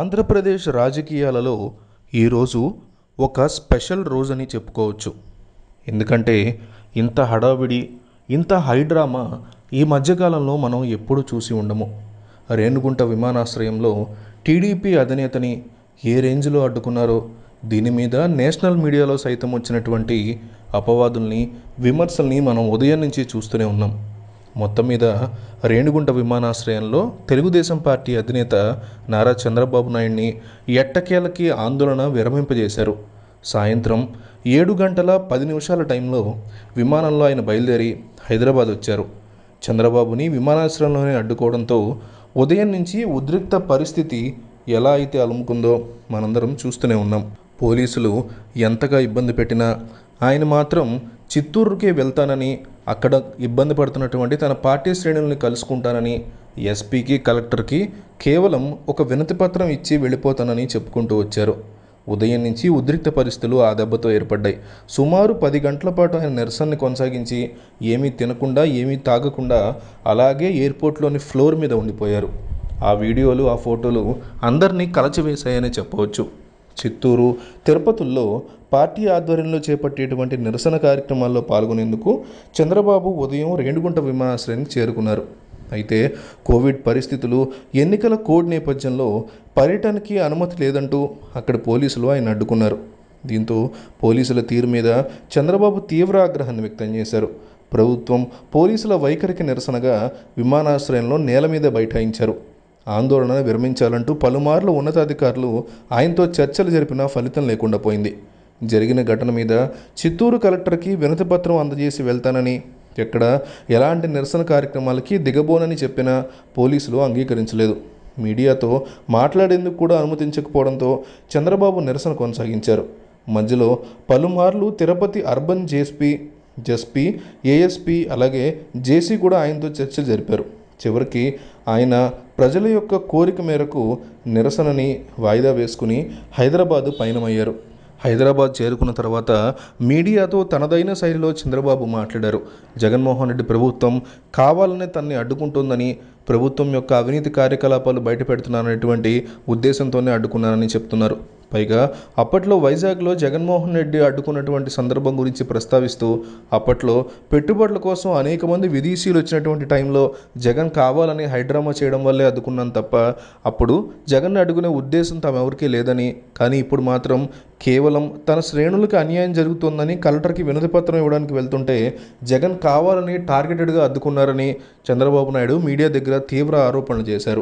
ఆంధ్రప్రదేశ్ రాజకీయాలలో ఈరోజు ఒక స్పెషల్ రోజు అని చెప్పుకోవచ్చు ఎందుకంటే ఇంత హడావిడి ఇంత హైడ్రామా ఈ మధ్యకాలంలో మనం ఎప్పుడు చూసి ఉండము రేణుగుంట విమానాశ్రయంలో టీడీపీ అధినేతని ఏ రేంజ్లో అడ్డుకున్నారో దీని మీద నేషనల్ మీడియాలో సైతం వచ్చినటువంటి అపవాదుల్ని విమర్శల్ని మనం ఉదయం నుంచి చూస్తూనే ఉన్నాం మొత్తం మీద రేణిగుంట విమానాశ్రయంలో తెలుగుదేశం పార్టీ అధినేత నారా చంద్రబాబు నాయుడిని ఎట్టకేలకి ఆందోళన విరమింపజేశారు సాయంత్రం ఏడు గంటల పది నిమిషాల టైంలో విమానంలో ఆయన బయలుదేరి హైదరాబాద్ వచ్చారు చంద్రబాబుని విమానాశ్రయంలోనే అడ్డుకోవడంతో ఉదయం నుంచి ఉద్రిక్త పరిస్థితి ఎలా అయితే అలుముకుందో మనందరం చూస్తూనే ఉన్నాం పోలీసులు ఎంతగా ఇబ్బంది పెట్టినా ఆయన మాత్రం చిత్తూరుకి వెళ్తానని అక్కడ ఇబ్బంది పడుతున్నటువంటి తన పార్టీ శ్రేణుల్ని కలుసుకుంటానని ఎస్పీకి కలెక్టర్కి కేవలం ఒక వినతిపత్రం ఇచ్చి వెళ్ళిపోతానని చెప్పుకుంటూ వచ్చారు ఉదయం నుంచి ఉద్రిక్త పరిస్థితులు ఆ దెబ్బతో ఏర్పడ్డాయి సుమారు పది గంటల పాటు ఆయన నిరసనని కొనసాగించి ఏమీ తినకుండా ఏమీ తాగకుండా అలాగే ఎయిర్పోర్ట్లోని ఫ్లోర్ మీద ఉండిపోయారు ఆ వీడియోలు ఆ ఫోటోలు అందరినీ కలచివేశాయని చెప్పవచ్చు చిత్తూరు తిరుపతుల్లో పార్టీ ఆధ్వర్యంలో చేపట్టేటువంటి నిరసన కార్యక్రమాల్లో పాల్గొనేందుకు చంద్రబాబు ఉదయం రేణుగుంట విమానాశ్రయానికి చేరుకున్నారు అయితే కోవిడ్ పరిస్థితులు ఎన్నికల కోడ్ నేపథ్యంలో పర్యటనకి అనుమతి లేదంటూ అక్కడ పోలీసులు ఆయన అడ్డుకున్నారు దీంతో పోలీసుల తీరు మీద చంద్రబాబు తీవ్ర ఆగ్రహాన్ని వ్యక్తం చేశారు ప్రభుత్వం పోలీసుల వైఖరికి నిరసనగా విమానాశ్రయంలో నేల మీద బైఠాయించారు ఆందోళనను విరమించాలంటూ పలుమార్లు ఉన్నతాధికారులు ఆయనతో చర్చలు జరిపినా ఫలితం లేకుండా పోయింది జరిగిన ఘటన మీద చిత్తూరు కలెక్టర్కి వినతిపత్రం అందజేసి వెళ్తానని ఎక్కడ ఎలాంటి నిరసన కార్యక్రమాలకి దిగబోనని చెప్పినా పోలీసులు అంగీకరించలేదు మీడియాతో మాట్లాడేందుకు కూడా అనుమతించకపోవడంతో చంద్రబాబు నిరసన కొనసాగించారు మధ్యలో పలుమార్లు Tirupati urban JSP JSP ASP అలాగే జేసీ కూడా ఆయనతో చర్చలు జరిపారు చివరికి ఆయన ప్రజల యొక్క కోరిక మేరకు నిరసనని వాయిదా వేసుకుని హైదరాబాదు పయనమయ్యారు హైదరాబాద్ చేరుకున్న తర్వాత మీడియాతో తనదైన శైలిలో చంద్రబాబు మాట్లాడారు జగన్మోహన్ రెడ్డి ప్రభుత్వం కావాలనే తనని అడ్డుకుంటుందని ప్రభుత్వం యొక్క అవినీతి కార్యకలాపాలు బయటపెడుతున్నారనేటువంటి ఉద్దేశంతోనే అడ్డుకున్నానని చెప్తున్నారు పైగా అప్పట్లో వైజాగ్లో జగన్మోహన్ రెడ్డి అడ్డుకున్నటువంటి సందర్భం గురించి ప్రస్తావిస్తూ అప్పట్లో పెట్టుబడుల కోసం అనేక మంది విదేశీయులు వచ్చినటువంటి టైంలో జగన్ కావాలని హైడ్రామా చేయడం వల్లే అడ్డుకున్నాను తప్ప అప్పుడు జగన్ అడుగునే ఉద్దేశం తామెవరికీ లేదని కానీ ఇప్పుడు మాత్రం కేవలం తన శ్రేణులకు అన్యాయం జరుగుతుందని కలెక్టర్కి పత్రం ఇవ్వడానికి వెళ్తుంటే జగన్ కావాలని టార్గెటెడ్గా అద్దుకున్నారని చంద్రబాబు నాయుడు మీడియా దగ్గర తీవ్ర ఆరోపణలు చేశారు